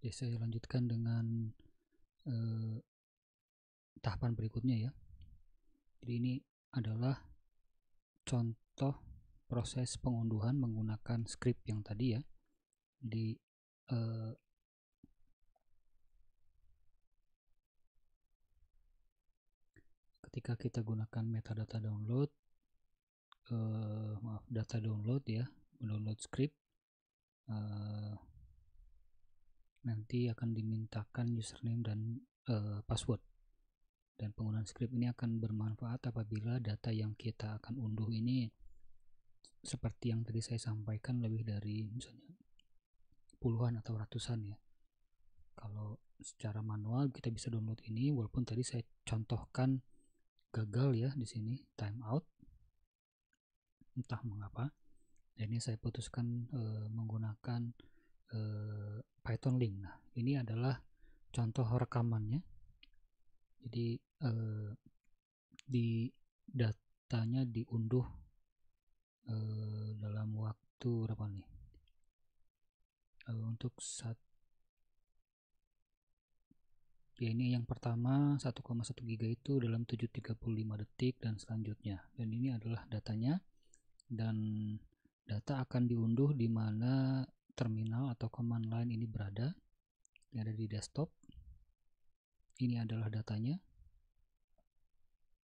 ya saya lanjutkan dengan eh, tahapan berikutnya ya jadi ini adalah contoh proses pengunduhan menggunakan script yang tadi ya jadi eh, ketika kita gunakan metadata download eh, maaf data download ya download script eh, nanti akan dimintakan username dan uh, password dan penggunaan script ini akan bermanfaat apabila data yang kita akan unduh ini seperti yang tadi saya sampaikan lebih dari misalnya puluhan atau ratusan ya kalau secara manual kita bisa download ini walaupun tadi saya contohkan gagal ya di sini timeout entah mengapa ini saya putuskan e, menggunakan eh, Python link. Nah, ini adalah contoh rekamannya. Jadi eh, di datanya diunduh eh, dalam waktu berapa nih? Eh, untuk saat ya ini yang pertama 1,1 giga itu dalam 735 detik dan selanjutnya dan ini adalah datanya dan data akan diunduh di mana terminal atau command line ini berada. Ini ada di desktop. Ini adalah datanya.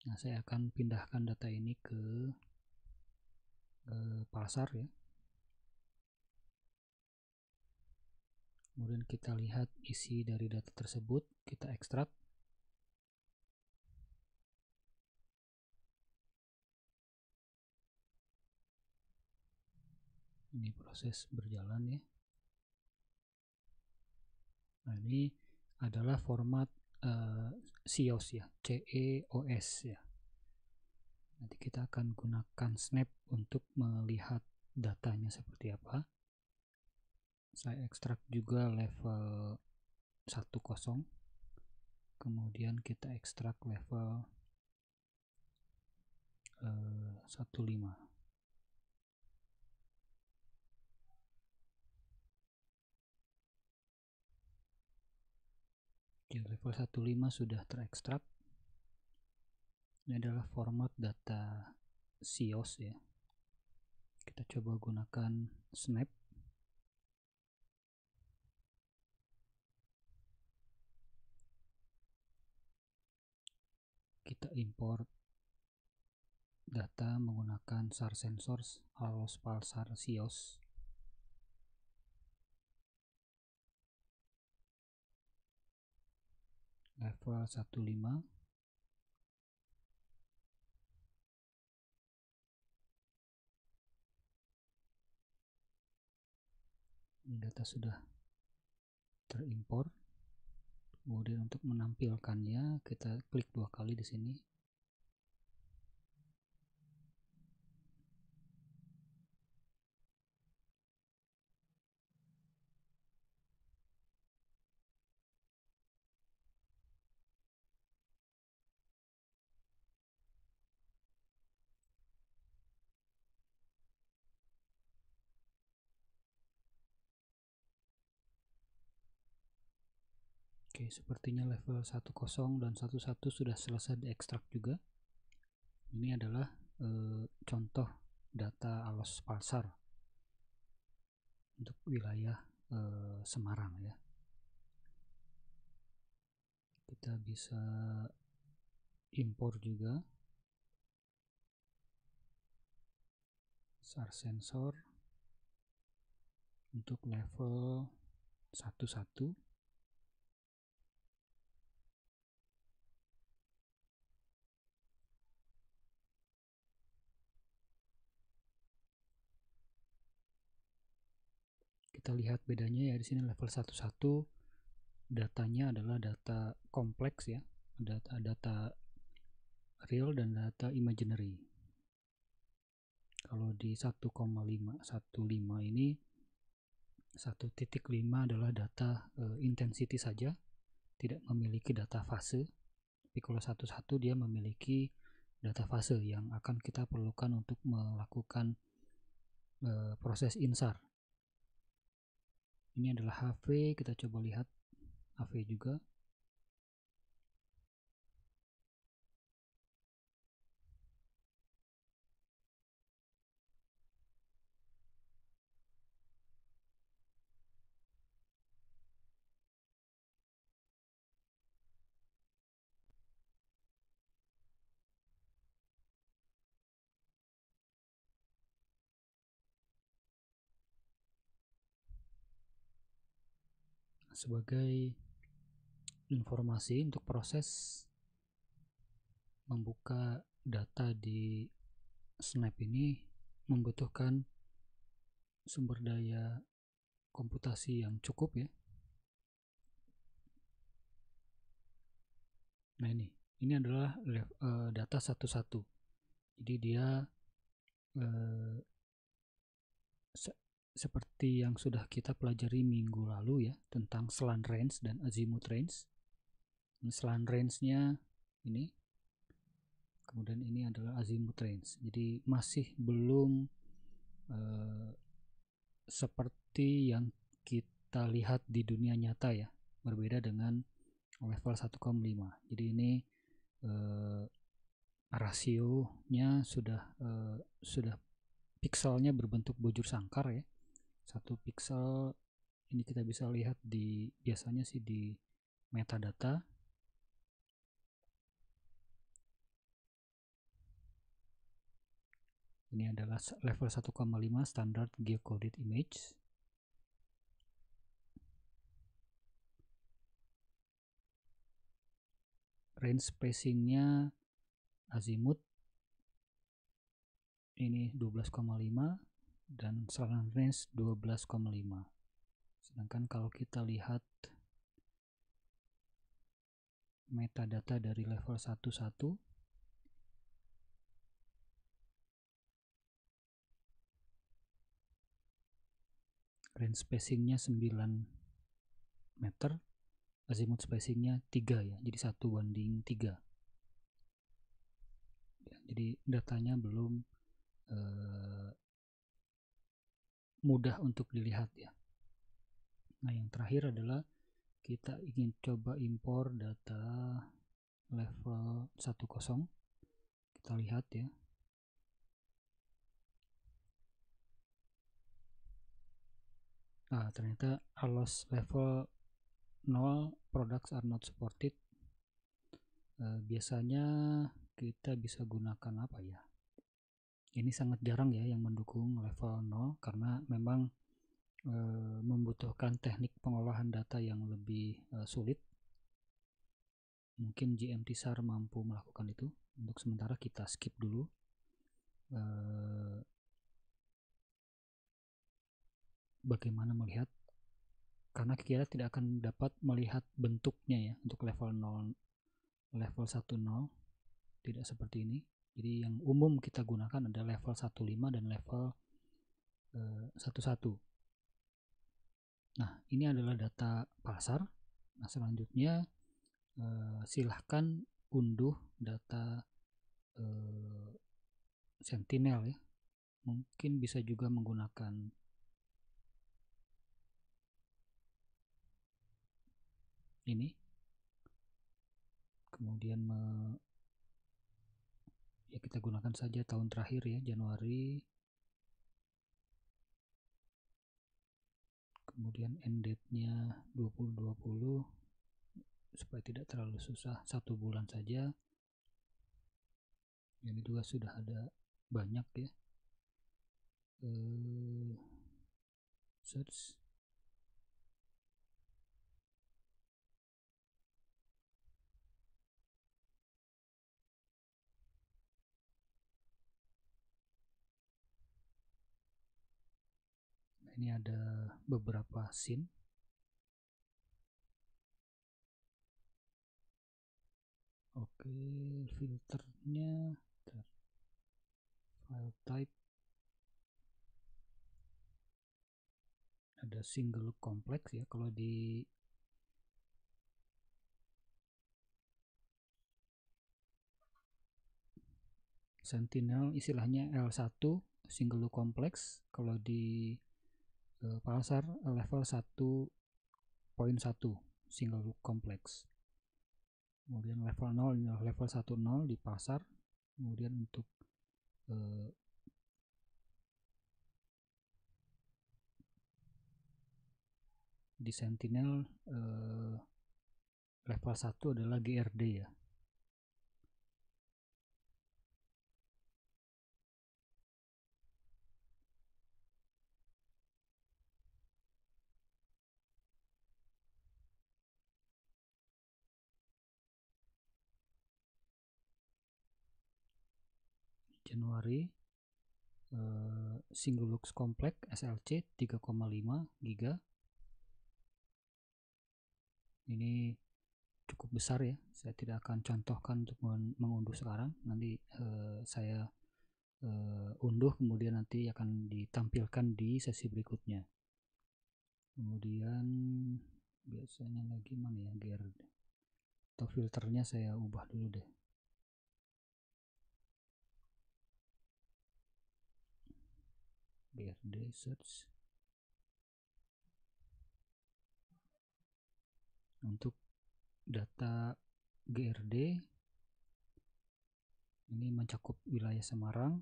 Nah, saya akan pindahkan data ini ke, ke pasar ya. Kemudian kita lihat isi dari data tersebut, kita ekstrak. ini proses berjalan ya nah ini adalah format uh, eh, CEOs ya CEOS ya nanti kita akan gunakan snap untuk melihat datanya seperti apa saya ekstrak juga level 10 kemudian kita ekstrak level uh, eh, 15 ya level 15 sudah terekstrak ini adalah format data sios ya kita coba gunakan snap kita import data menggunakan sar sensors alos SAR sios level 15 data sudah terimpor kemudian untuk menampilkannya kita klik dua kali di sini Oke, sepertinya level 10 dan 11 sudah selesai diekstrak juga. Ini adalah e, contoh data alos pasar untuk wilayah e, Semarang ya. Kita bisa impor juga SAR sensor untuk level 11 kita lihat bedanya ya di sini level 11 datanya adalah data kompleks ya, data data real dan data imaginary. Kalau di 1,5 lima ini 1.5 adalah data e, intensity saja, tidak memiliki data fase. Tapi kalau 11 dia memiliki data fase yang akan kita perlukan untuk melakukan e, proses insar ini adalah HV kita coba lihat HV juga sebagai informasi untuk proses membuka data di Snap ini membutuhkan sumber daya komputasi yang cukup ya. Nah ini, ini adalah eh, data satu-satu. Jadi dia eh, seperti yang sudah kita pelajari minggu lalu ya tentang slant range dan azimuth range nah, slant range-nya ini kemudian ini adalah azimuth range jadi masih belum eh, seperti yang kita lihat di dunia nyata ya berbeda dengan level 1,5 jadi ini eh, rasionya sudah eh, sudah pikselnya berbentuk bujur sangkar ya satu pixel ini kita bisa lihat di biasanya sih di metadata ini adalah level 1,5 standar geocoded image range spacingnya azimuth ini 12,5 dan saran range 12,5 sedangkan kalau kita lihat metadata dari level 11 range spacingnya 9 meter azimut spacingnya 3 ya jadi 1 banding 3 ya, jadi datanya belum eh, mudah untuk dilihat ya. Nah, yang terakhir adalah kita ingin coba impor data level 10. Kita lihat ya. Nah, ternyata alas level 0 products are not supported. Eh, biasanya kita bisa gunakan apa ya? ini sangat jarang ya yang mendukung level 0 karena memang e, membutuhkan teknik pengolahan data yang lebih e, sulit mungkin GMT SAR mampu melakukan itu untuk sementara kita skip dulu e, bagaimana melihat karena kita tidak akan dapat melihat bentuknya ya untuk level 0 level 10 tidak seperti ini jadi yang umum kita gunakan ada level 15 dan level eh, 11. Nah, ini adalah data pasar. Nah, selanjutnya uh, silahkan unduh data uh, Sentinel ya. Mungkin bisa juga menggunakan ini kemudian me kita gunakan saja tahun terakhir ya Januari kemudian end date nya 2020 supaya tidak terlalu susah satu bulan saja ini juga sudah ada banyak ya eh, search ini ada beberapa scene oke filternya file type ada single kompleks ya kalau di Sentinel istilahnya L1 single loop kompleks kalau di uh, pasar level 1.1 single complex kemudian level 0 ya, level 10 di pasar kemudian untuk eh, di Sentinel eh, level 1 adalah GRD ya Januari uh, lux Complex SLC 3,5 giga ini cukup besar ya saya tidak akan contohkan untuk mengunduh sekarang nanti uh, saya uh, unduh kemudian nanti akan ditampilkan di sesi berikutnya kemudian biasanya lagi mana ya gear atau filternya saya ubah dulu deh PRD search untuk data GRD ini mencakup wilayah Semarang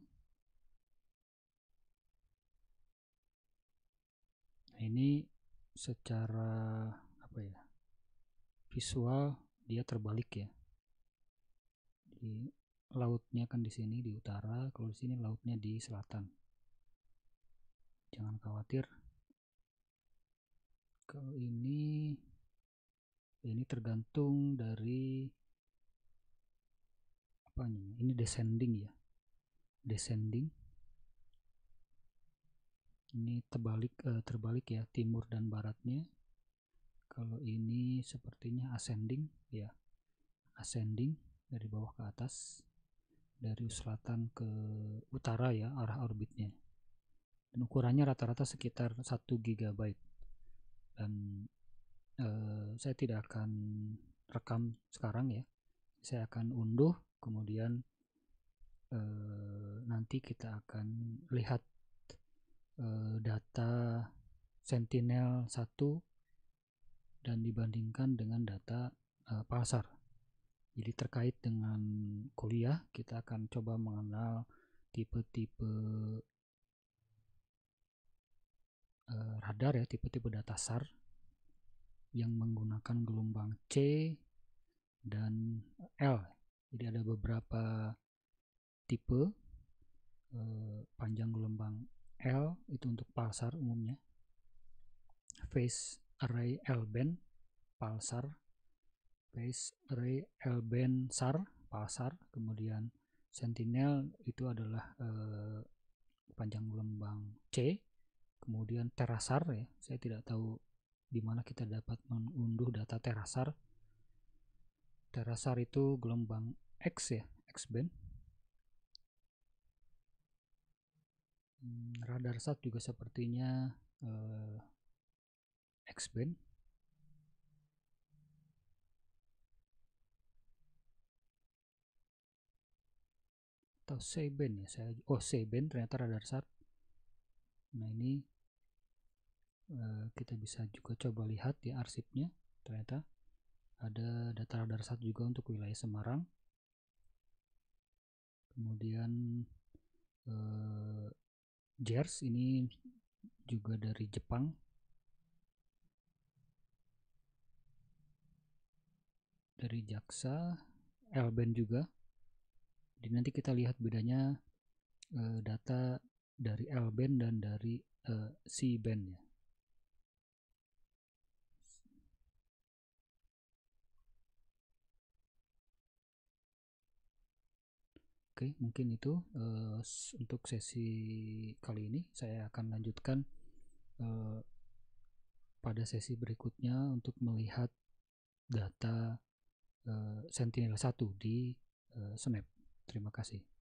nah ini secara apa ya visual dia terbalik ya di lautnya kan di sini di utara kalau di sini lautnya di selatan jangan khawatir kalau ini ini tergantung dari apa ini ini descending ya descending ini terbalik eh, terbalik ya timur dan baratnya kalau ini sepertinya ascending ya ascending dari bawah ke atas dari selatan ke utara ya arah orbitnya dan ukurannya rata-rata sekitar 1 GB dan e, saya tidak akan rekam sekarang ya saya akan unduh kemudian e, nanti kita akan lihat e, data Sentinel 1 dan dibandingkan dengan data e, pasar jadi terkait dengan kuliah kita akan coba mengenal tipe-tipe Eh, radar ya tipe-tipe data sar yang menggunakan gelombang C dan L. Jadi ada beberapa tipe eh, panjang gelombang L itu untuk pulsar umumnya. Phase array L band pulsar, phase array L band sar pulsar, kemudian sentinel itu adalah eh, panjang gelombang C kemudian Terasar ya saya tidak tahu di mana kita dapat mengunduh data Terasar Terasar itu gelombang X ya X band hmm, Radar sat juga sepertinya eh, X band atau C band ya saya oh C band ternyata radar sat. nah ini Eh, kita bisa juga coba lihat di arsipnya ternyata ada data radar sat juga untuk wilayah Semarang kemudian eh, JERS ini juga dari Jepang dari Jaksa Elben juga jadi nanti kita lihat bedanya eh, data dari Elben dan dari eh, C-band e ya Oke, mungkin itu uh, untuk sesi kali ini. Saya akan lanjutkan uh, pada sesi berikutnya untuk melihat data uh, eh, Sentinel-1 di uh, SNAP. Terima kasih.